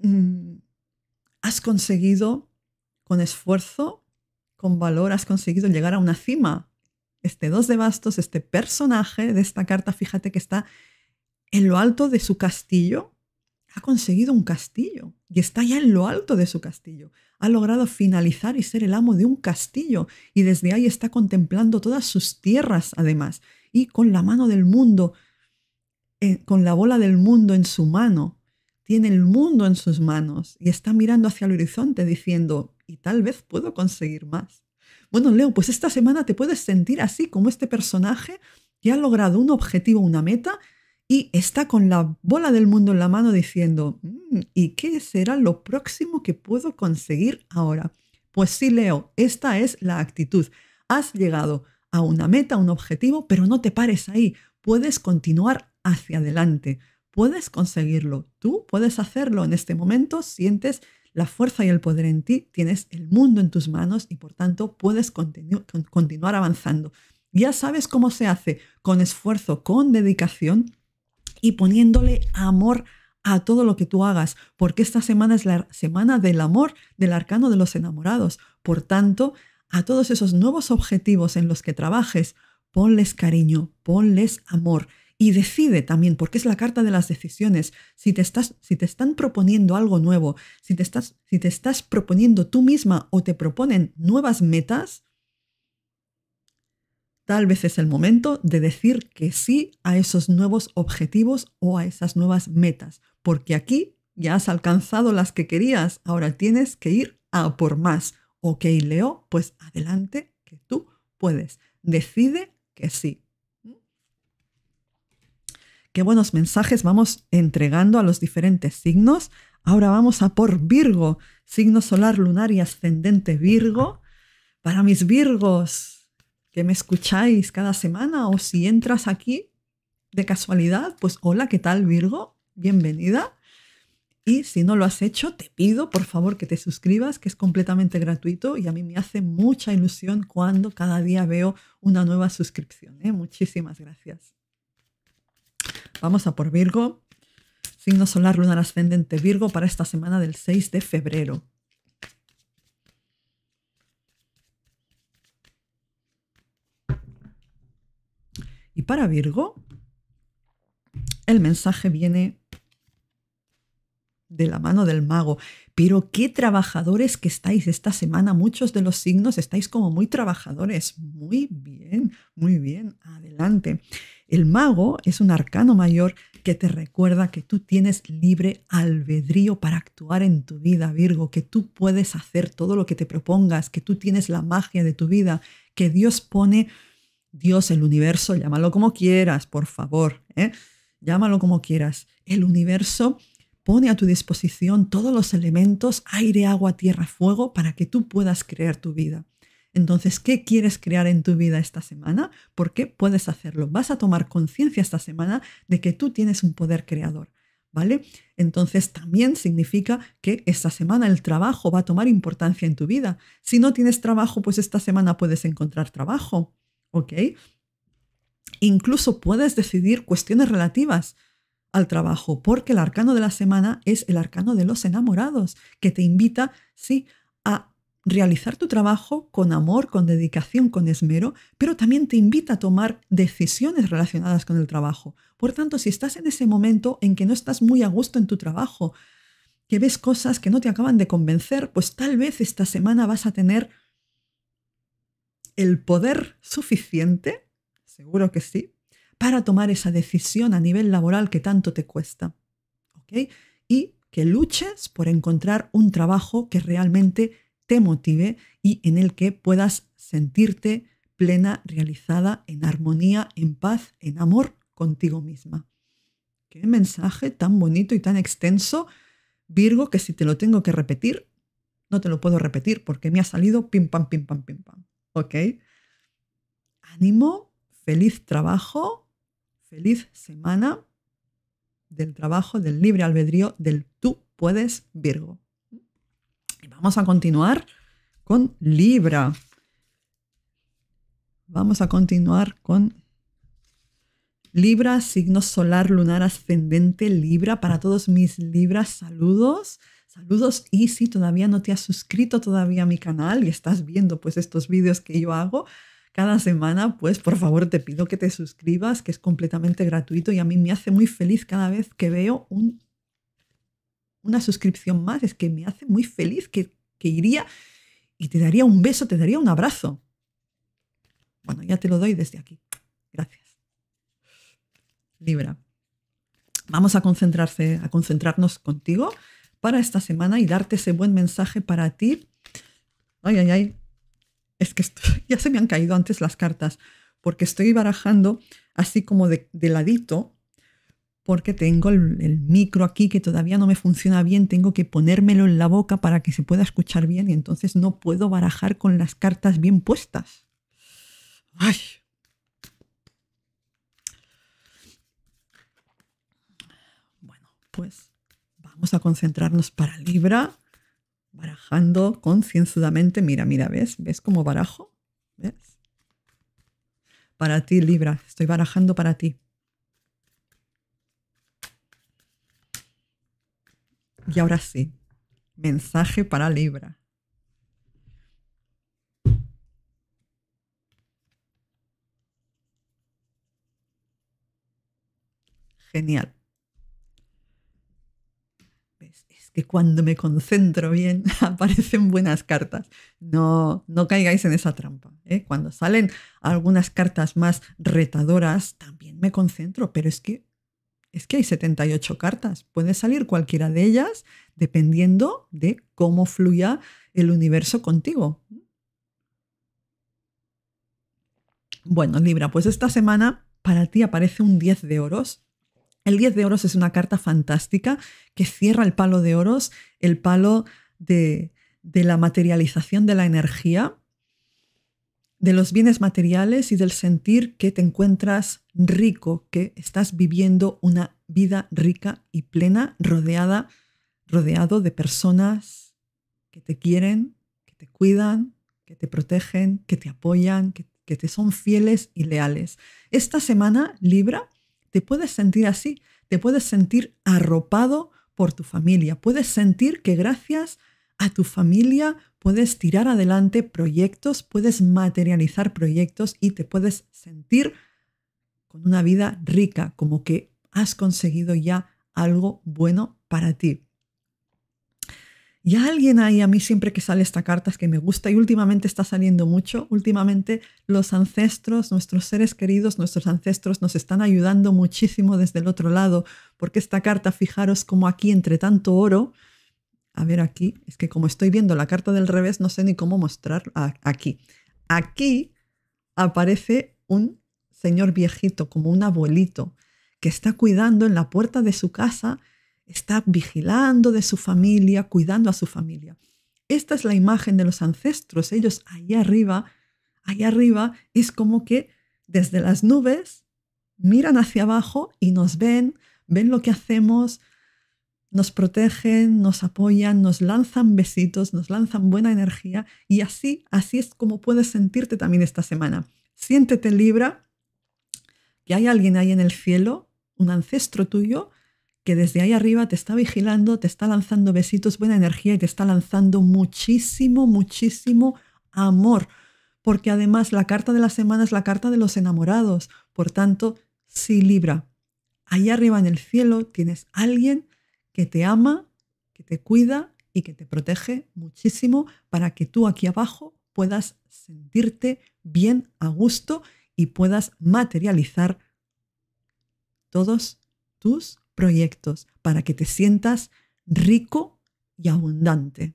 mm, has conseguido con esfuerzo, con valor, has conseguido llegar a una cima este dos de bastos, este personaje de esta carta, fíjate que está en lo alto de su castillo, ha conseguido un castillo y está ya en lo alto de su castillo. Ha logrado finalizar y ser el amo de un castillo y desde ahí está contemplando todas sus tierras además y con la mano del mundo, eh, con la bola del mundo en su mano, tiene el mundo en sus manos y está mirando hacia el horizonte diciendo, y tal vez puedo conseguir más. Bueno, Leo, pues esta semana te puedes sentir así como este personaje que ha logrado un objetivo, una meta, y está con la bola del mundo en la mano diciendo, mm, ¿y qué será lo próximo que puedo conseguir ahora? Pues sí, Leo, esta es la actitud. Has llegado a una meta, un objetivo, pero no te pares ahí. Puedes continuar hacia adelante. Puedes conseguirlo. Tú puedes hacerlo en este momento. Sientes la fuerza y el poder en ti, tienes el mundo en tus manos y por tanto puedes continuar avanzando. Ya sabes cómo se hace, con esfuerzo, con dedicación y poniéndole amor a todo lo que tú hagas, porque esta semana es la semana del amor del arcano de los enamorados. Por tanto, a todos esos nuevos objetivos en los que trabajes, ponles cariño, ponles amor y decide también, porque es la carta de las decisiones, si te, estás, si te están proponiendo algo nuevo, si te, estás, si te estás proponiendo tú misma o te proponen nuevas metas, tal vez es el momento de decir que sí a esos nuevos objetivos o a esas nuevas metas, porque aquí ya has alcanzado las que querías, ahora tienes que ir a por más. Ok, Leo, pues adelante, que tú puedes. Decide que sí qué buenos mensajes vamos entregando a los diferentes signos. Ahora vamos a por Virgo, signo solar, lunar y ascendente Virgo. Para mis Virgos que me escucháis cada semana o si entras aquí de casualidad, pues hola, ¿qué tal Virgo? Bienvenida. Y si no lo has hecho, te pido por favor que te suscribas, que es completamente gratuito y a mí me hace mucha ilusión cuando cada día veo una nueva suscripción. ¿eh? Muchísimas gracias. Vamos a por Virgo. Signo solar, lunar ascendente Virgo para esta semana del 6 de febrero. Y para Virgo, el mensaje viene de la mano del mago. Pero qué trabajadores que estáis esta semana. Muchos de los signos estáis como muy trabajadores. Muy bien, muy bien. Adelante. El mago es un arcano mayor que te recuerda que tú tienes libre albedrío para actuar en tu vida, Virgo, que tú puedes hacer todo lo que te propongas, que tú tienes la magia de tu vida, que Dios pone, Dios, el universo, llámalo como quieras, por favor, ¿eh? llámalo como quieras. El universo pone a tu disposición todos los elementos, aire, agua, tierra, fuego, para que tú puedas crear tu vida. Entonces, ¿qué quieres crear en tu vida esta semana? Porque puedes hacerlo. Vas a tomar conciencia esta semana de que tú tienes un poder creador. ¿Vale? Entonces también significa que esta semana el trabajo va a tomar importancia en tu vida. Si no tienes trabajo, pues esta semana puedes encontrar trabajo, ¿ok? Incluso puedes decidir cuestiones relativas al trabajo, porque el arcano de la semana es el arcano de los enamorados, que te invita, sí, a realizar tu trabajo con amor, con dedicación, con esmero, pero también te invita a tomar decisiones relacionadas con el trabajo. Por tanto, si estás en ese momento en que no estás muy a gusto en tu trabajo, que ves cosas que no te acaban de convencer, pues tal vez esta semana vas a tener el poder suficiente, seguro que sí, para tomar esa decisión a nivel laboral que tanto te cuesta. Y que luches por encontrar un trabajo que realmente te motive y en el que puedas sentirte plena, realizada, en armonía, en paz, en amor contigo misma. Qué mensaje tan bonito y tan extenso, Virgo, que si te lo tengo que repetir, no te lo puedo repetir porque me ha salido pim pam, pim pam, pim pam. ¿Ok? Ánimo, feliz trabajo, feliz semana del trabajo, del libre albedrío, del tú puedes, Virgo. Vamos a continuar con Libra. Vamos a continuar con Libra, signo solar, lunar, ascendente, Libra. Para todos mis Libras, saludos. Saludos y si todavía no te has suscrito todavía a mi canal y estás viendo pues estos vídeos que yo hago cada semana, pues por favor te pido que te suscribas, que es completamente gratuito y a mí me hace muy feliz cada vez que veo un una suscripción más, es que me hace muy feliz que, iría y te daría un beso, te daría un abrazo. Bueno, ya te lo doy desde aquí. Gracias. Libra. Vamos a concentrarse, a concentrarnos contigo para esta semana y darte ese buen mensaje para ti. Ay, ay, ay. Es que ya se me han caído antes las cartas porque estoy barajando así como de, de ladito porque tengo el, micro aquí que todavía no me funciona bien, tengo que ponérmelo en la boca para que se pueda escuchar bien y entonces no puedo barajar con las cartas bien puestas. Ay. Bueno, pues vamos a concentrarnos para Libra, barajando concienzudamente. Mira, mira, ¿ves? ¿Ves cómo barajo? ¿Ves? Para ti, Libra, estoy barajando para ti. Y ahora sí, mensaje para Libra. Genial. Es que cuando me concentro bien aparecen buenas cartas. No, no caigáis en esa trampa. ¿eh? Cuando salen algunas cartas más retadoras, también me concentro, pero es que es que hay 78 cartas. Puede salir cualquiera de ellas dependiendo de cómo fluya el universo contigo. Bueno, Libra, pues esta semana para ti aparece un 10 de oros. El 10 de oros es una carta fantástica que cierra el palo de oros, el palo de, la materialización de la energía de los bienes materiales y del sentir que te encuentras rico, que estás viviendo una vida rica y plena, rodeada, rodeado de personas que te quieren, que te cuidan, que te protegen, que te apoyan, que, que te son fieles y leales. Esta semana, Libra, te puedes sentir así, te puedes sentir arropado por tu familia, puedes sentir que gracias a tu familia puedes tirar adelante proyectos, puedes materializar proyectos y te puedes sentir con una vida rica, como que has conseguido ya algo bueno para ti. Y alguien ahí, a mí siempre que sale esta carta es que me gusta y últimamente está saliendo mucho. Últimamente los ancestros, nuestros seres queridos, nuestros ancestros nos están ayudando muchísimo desde el otro lado, porque esta carta, fijaros como aquí entre tanto oro, a ver aquí, es que como estoy viendo la carta del revés, no sé ni cómo mostrar aquí. Aquí aparece un señor viejito, como un abuelito, que está cuidando en la puerta de su casa, está vigilando de su familia, cuidando a su familia. Esta es la imagen de los ancestros. Ellos ahí arriba, ahí arriba, es como que desde las nubes miran hacia abajo y nos ven, ven lo que hacemos, nos protegen, nos apoyan, nos lanzan besitos, nos lanzan buena energía y así, así es como puedes sentirte también esta semana. Siéntete Libra, que hay alguien ahí en el cielo, un ancestro tuyo, que desde ahí arriba te está vigilando, te está lanzando besitos, buena energía y te está lanzando muchísimo, muchísimo amor. Porque además la carta de la semana es la carta de los enamorados. Por tanto, sí Libra, ahí arriba en el cielo tienes alguien que te ama, que te cuida y que te protege muchísimo para que tú aquí abajo puedas sentirte bien a gusto y puedas materializar todos tus proyectos para que te sientas rico y abundante.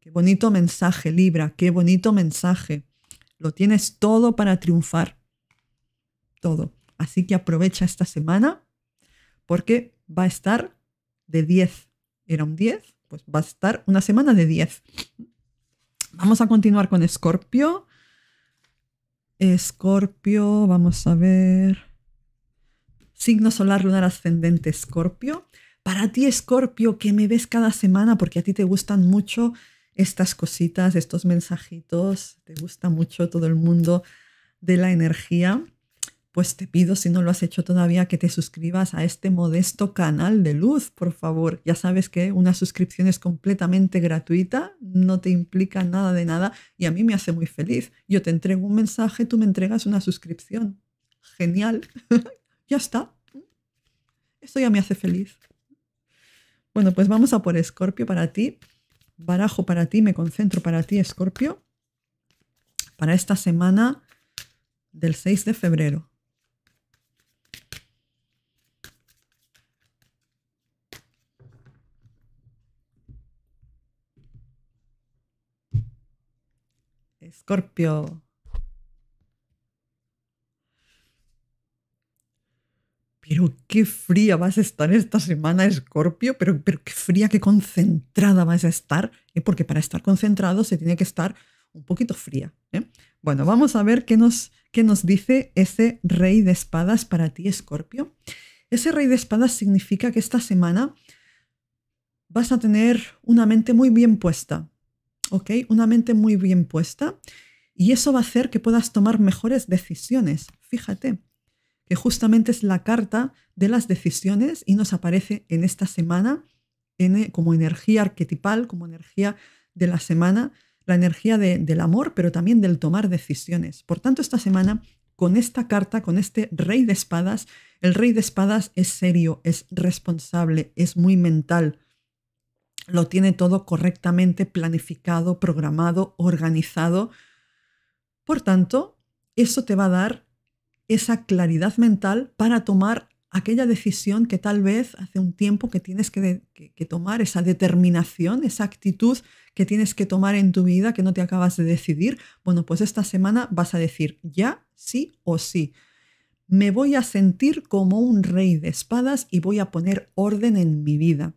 Qué bonito mensaje, Libra, qué bonito mensaje. Lo tienes todo para triunfar. Todo. Así que aprovecha esta semana porque va a estar de 10. Era un 10, pues va a estar una semana de 10. Vamos a continuar con Escorpio. Escorpio, vamos a ver. Signo solar, lunar, ascendente, Escorpio. Para ti, Escorpio, que me ves cada semana porque a ti te gustan mucho estas cositas, estos mensajitos, te gusta mucho todo el mundo de la energía pues te pido, si no lo has hecho todavía, que te suscribas a este modesto canal de luz, por favor. Ya sabes que una suscripción es completamente gratuita, no te implica nada de nada y a mí me hace muy feliz. Yo te entrego un mensaje, tú me entregas una suscripción. Genial. ya está. Esto ya me hace feliz. Bueno, pues vamos a por Escorpio para ti. Barajo para ti, me concentro para ti, Escorpio. Para esta semana del 6 de febrero. Escorpio. Pero qué fría vas a estar esta semana, Escorpio, pero, pero qué fría, qué concentrada vas a estar, ¿eh? porque para estar concentrado se tiene que estar un poquito fría. ¿eh? Bueno, vamos a ver qué nos, qué nos dice ese rey de espadas para ti, Escorpio. Ese rey de espadas significa que esta semana vas a tener una mente muy bien puesta, una mente muy bien puesta y eso va a hacer que puedas tomar mejores decisiones. Fíjate que justamente es la carta de las decisiones y nos aparece en esta semana eh, como energía arquetipal, como energía de la semana, la energía del amor, pero también del tomar decisiones. Por tanto, esta semana, con esta carta, con este rey de espadas, el rey de espadas es serio, es responsable, es muy mental, lo tiene todo correctamente planificado, programado, organizado. Por tanto, eso te va a dar esa claridad mental para tomar aquella decisión que tal vez hace un tiempo que tienes que, tomar, esa determinación, esa actitud que tienes que tomar en tu vida que no te acabas de decidir. Bueno, pues esta semana vas a decir ya, sí o sí. Me voy a sentir como un rey de espadas y voy a poner orden en mi vida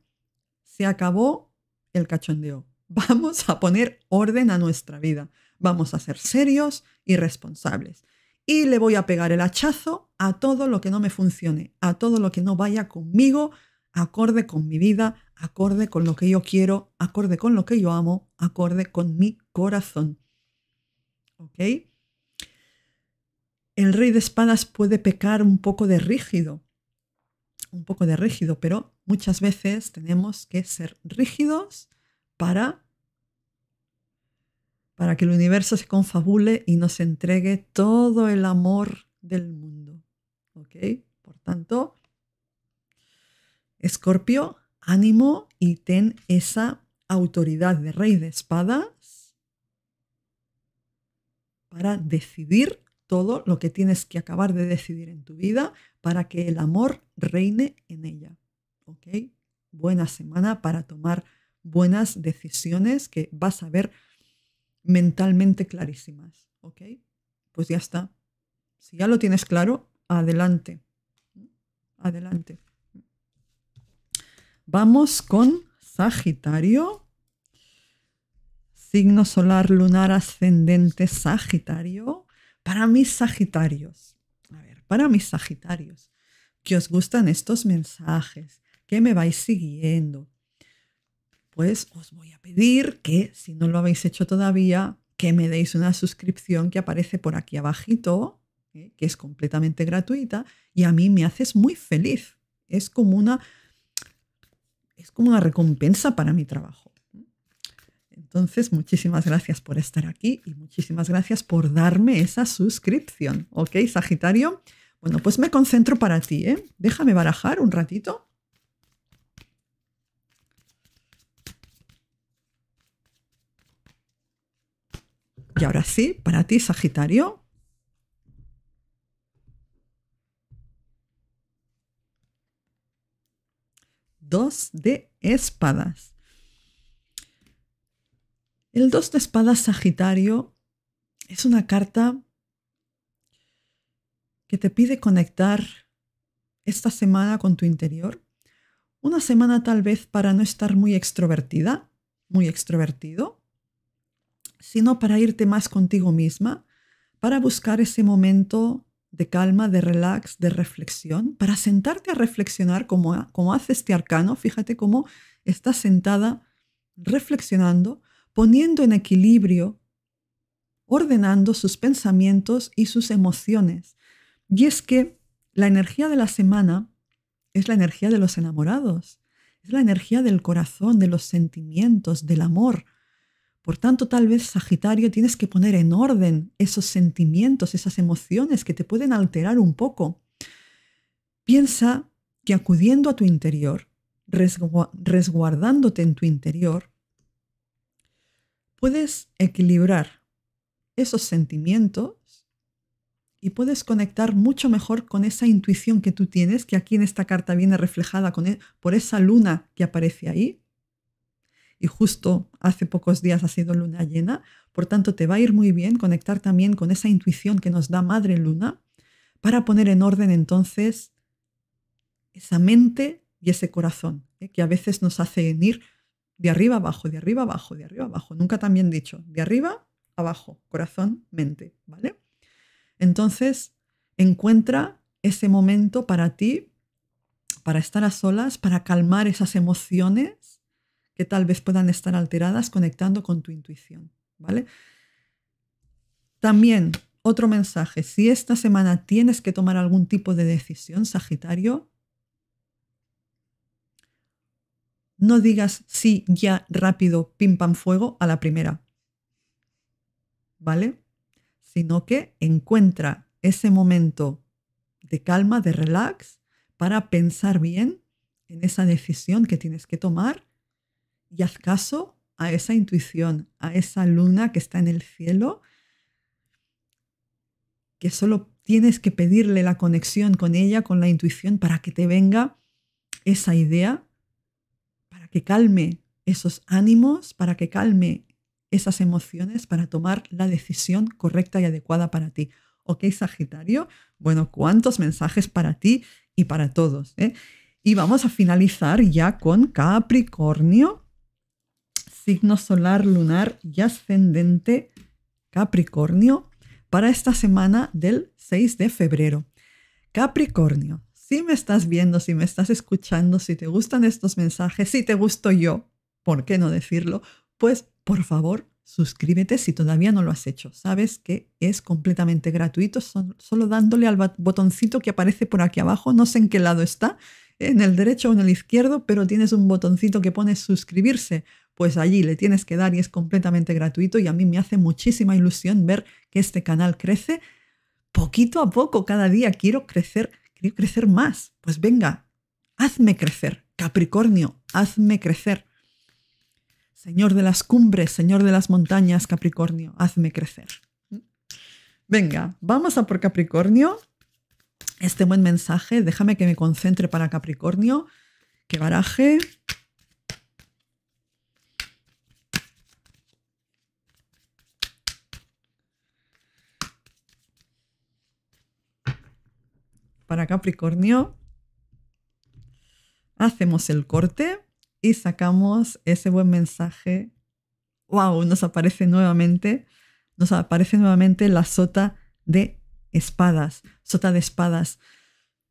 se acabó el cachondeo. Vamos a poner orden a nuestra vida. Vamos a ser serios y responsables. Y le voy a pegar el hachazo a todo lo que no me funcione, a todo lo que no vaya conmigo, acorde con mi vida, acorde con lo que yo quiero, acorde con lo que yo amo, acorde con mi corazón. ¿Ok? El rey de espadas puede pecar un poco de rígido, un poco de rígido, pero muchas veces tenemos que ser rígidos para, para que el universo se confabule y nos entregue todo el amor del mundo. ¿Ok? Por tanto, Escorpio, ánimo y ten esa autoridad de rey de espadas para decidir todo lo que tienes que acabar de decidir en tu vida para que el amor reine en ella. ¿Ok? Buena semana para tomar buenas decisiones que vas a ver mentalmente clarísimas. ¿Ok? Pues ya está. Si ya lo tienes claro, adelante. Adelante. Vamos con Sagitario. Signo solar lunar ascendente Sagitario. Para mis Sagitarios, a ver, para mis Sagitarios, que os gustan estos mensajes, que me vais siguiendo, pues os voy a pedir que, si no lo habéis hecho todavía, que me deis una suscripción que aparece por aquí abajito, ¿eh? que es completamente gratuita, y a mí me haces muy feliz. Es como una, es como una recompensa para mi trabajo. Entonces, muchísimas gracias por estar aquí y muchísimas gracias por darme esa suscripción. ¿Ok, Sagitario? Bueno, pues me concentro para ti, ¿eh? Déjame barajar un ratito. Y ahora sí, para ti, Sagitario, dos de espadas. El 2 de espadas Sagitario es una carta que te pide conectar esta semana con tu interior. Una semana tal vez para no estar muy extrovertida, muy extrovertido, sino para irte más contigo misma, para buscar ese momento de calma, de relax, de reflexión, para sentarte a reflexionar como, como hace este arcano. Fíjate cómo estás sentada reflexionando poniendo en equilibrio, ordenando sus pensamientos y sus emociones. Y es que la energía de la semana es la energía de los enamorados, es la energía del corazón, de los sentimientos, del amor. Por tanto, tal vez, Sagitario, tienes que poner en orden esos sentimientos, esas emociones que te pueden alterar un poco. Piensa que acudiendo a tu interior, resguardándote en tu interior, puedes equilibrar esos sentimientos y puedes conectar mucho mejor con esa intuición que tú tienes, que aquí en esta carta viene reflejada con, e, por esa luna que aparece ahí. Y justo hace pocos días ha sido luna llena, por tanto te va a ir muy bien conectar también con esa intuición que nos da Madre Luna para poner en orden entonces esa mente y ese corazón, ¿eh? que a veces nos hace ir de arriba abajo, de arriba abajo, de arriba abajo, nunca también dicho, de arriba abajo, corazón, mente, ¿vale? Entonces, encuentra ese momento para ti, para estar a solas, para calmar esas emociones que tal vez puedan estar alteradas conectando con tu intuición, ¿vale? También otro mensaje, si esta semana tienes que tomar algún tipo de decisión, Sagitario, No digas sí, ya, rápido, pim, pam, fuego a la primera. ¿Vale? Sino que encuentra ese momento de calma, de relax, para pensar bien en esa decisión que tienes que tomar y haz caso a esa intuición, a esa luna que está en el cielo, que solo tienes que pedirle la conexión con ella, con la intuición, para que te venga esa idea que calme esos ánimos, para que calme esas emociones para tomar la decisión correcta y adecuada para ti. ¿Ok, Sagitario? Bueno, cuántos mensajes para ti y para todos. Eh? Y vamos a finalizar ya con Capricornio, signo solar, lunar y ascendente Capricornio para esta semana del 6 de febrero. Capricornio, si me estás viendo, si me estás escuchando, si te gustan estos mensajes, si te gusto yo, ¿por qué no decirlo? Pues por favor, suscríbete si todavía no lo has hecho. Sabes que es completamente gratuito, solo dándole al botoncito que aparece por aquí abajo, no sé en qué lado está, en el derecho o en el izquierdo, pero tienes un botoncito que pone suscribirse. Pues allí le tienes que dar y es completamente gratuito y a mí me hace muchísima ilusión ver que este canal crece poquito a poco, cada día quiero crecer crecer más. Pues venga, hazme crecer. Capricornio, hazme crecer. Señor de las cumbres, Señor de las montañas, Capricornio, hazme crecer. Venga, vamos a por Capricornio. Este buen mensaje, déjame que me concentre para Capricornio, que baraje, para Capricornio. Hacemos el corte y sacamos ese buen mensaje. ¡Wow! Nos aparece nuevamente, nos aparece nuevamente la sota de espadas. Sota de espadas.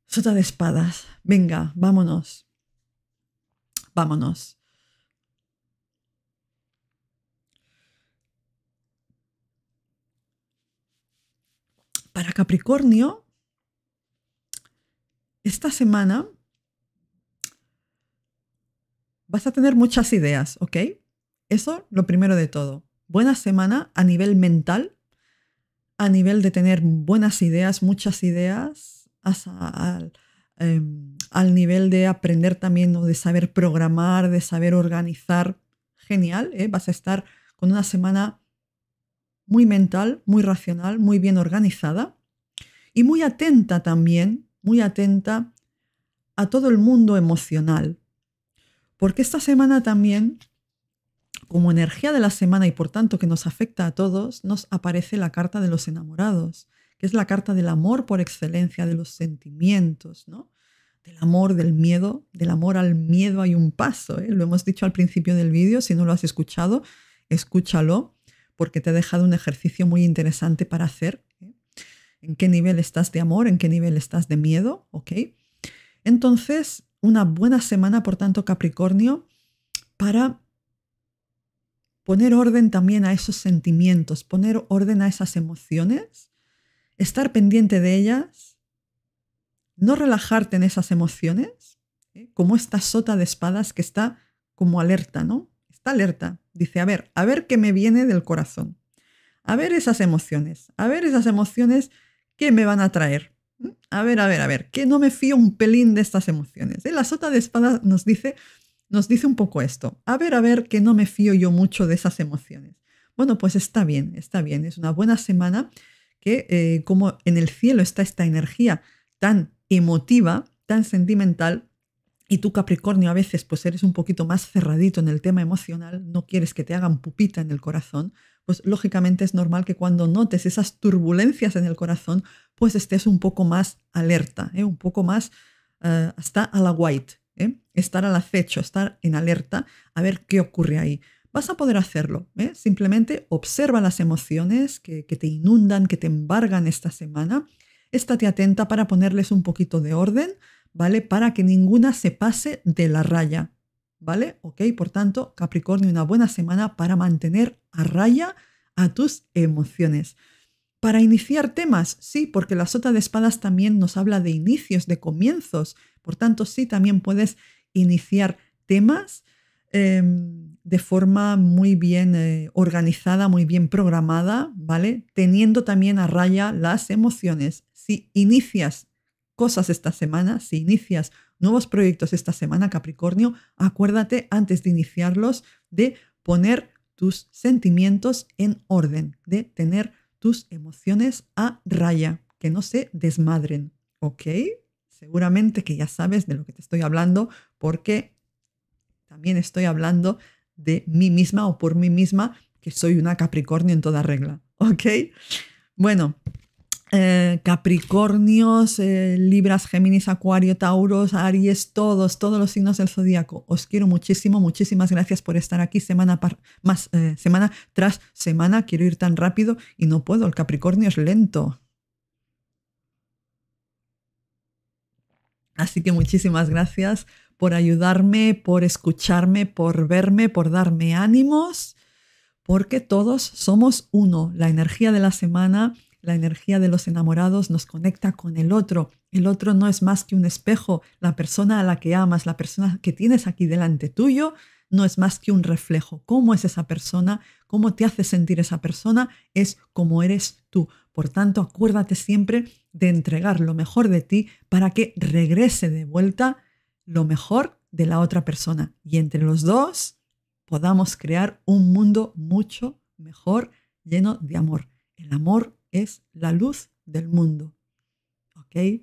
Sota de espadas. Venga, vámonos. Vámonos. Para Capricornio, esta semana vas a tener muchas ideas, ¿ok? Eso lo primero de todo. Buena semana a nivel mental, a nivel de tener buenas ideas, muchas ideas, em, al, nivel de aprender también o de saber programar, de saber organizar. Genial, ¿eh? vas a estar con una semana muy mental, muy racional, muy bien organizada y muy atenta también muy atenta a todo el mundo emocional. Porque esta semana también, como energía de la semana y por tanto que nos afecta a todos, nos aparece la carta de los enamorados, que es la carta del amor por excelencia, de los sentimientos, ¿no? Del amor, del miedo, del amor al miedo hay un paso, ¿eh? lo hemos dicho al principio del vídeo, si no lo has escuchado, escúchalo, porque te he dejado un ejercicio muy interesante para hacer en qué nivel estás de amor, en qué nivel estás de miedo, ¿ok? Entonces, una buena semana, por tanto, Capricornio, para poner orden también a esos sentimientos, poner orden a esas emociones, estar pendiente de ellas, no relajarte en esas emociones, ¿eh? como esta sota de espadas que está como alerta, ¿no? Está alerta, dice, a ver, a ver qué me viene del corazón, a ver esas emociones, a ver esas emociones ¿Qué me van a traer? A ver, a ver, a ver, que no me fío un pelín de estas emociones. Eh, la sota de espada nos dice, nos dice un poco esto. A ver, a ver, que no me fío yo mucho de esas emociones. Bueno, pues está bien, está bien. Es una buena semana que eh, como en el cielo está esta energía tan emotiva, tan sentimental, y tú Capricornio a veces pues eres un poquito más cerradito en el tema emocional, no quieres que te hagan pupita en el corazón, pues lógicamente es normal que cuando notes esas turbulencias en el corazón, pues estés un poco más alerta, ¿eh? un poco más eh, hasta a la white, ¿eh? estar al acecho, estar en alerta, a ver qué ocurre ahí. Vas a poder hacerlo, simplemente observa las emociones que, que te inundan, que te embargan esta semana. Estate atenta para ponerles un poquito de orden, ¿vale? Para que ninguna se pase de la raya. ¿vale? Ok, por tanto, Capricornio, una buena semana para mantener a raya a tus emociones. Para iniciar temas, sí, porque la sota de espadas también nos habla de inicios, de comienzos. Por tanto, sí, también puedes iniciar temas em, de forma muy bien eh, organizada, muy bien programada, ¿vale? Teniendo también a raya las emociones. Si inicias cosas esta semana, si inicias nuevos proyectos esta semana, Capricornio, acuérdate antes de iniciarlos de poner tus sentimientos en orden, de tener tus emociones a raya, que no se desmadren, ¿ok? Seguramente que ya sabes de lo que te estoy hablando porque también estoy hablando de mí misma o por mí misma, que soy una Capricornio en toda regla, ¿ok? Bueno, eh, Capricornios, eh, Libras, Géminis, Acuario, Tauros, Aries, todos, todos los signos del zodíaco. Os quiero muchísimo, muchísimas gracias por estar aquí semana, más, eh, semana tras semana. Quiero ir tan rápido y no puedo, el Capricornio es lento. Así que muchísimas gracias por ayudarme, por escucharme, por verme, por darme ánimos, porque todos somos uno. La energía de la semana la energía de los enamorados nos conecta con el otro. El otro no es más que un espejo. La persona a la que amas, la persona que tienes aquí delante tuyo, no es más que un reflejo. ¿Cómo es esa persona? ¿Cómo te hace sentir esa persona? Es como eres tú. Por tanto, acuérdate siempre de entregar lo mejor de ti para que regrese de vuelta lo mejor de la otra persona. Y entre los dos podamos crear un mundo mucho mejor, lleno de amor. El amor es la luz del mundo. ¿Ok?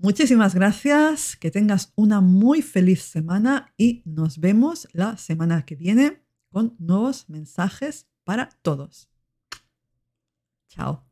Muchísimas gracias, que tengas una muy feliz semana y nos vemos la semana que viene con nuevos mensajes para todos. Chao.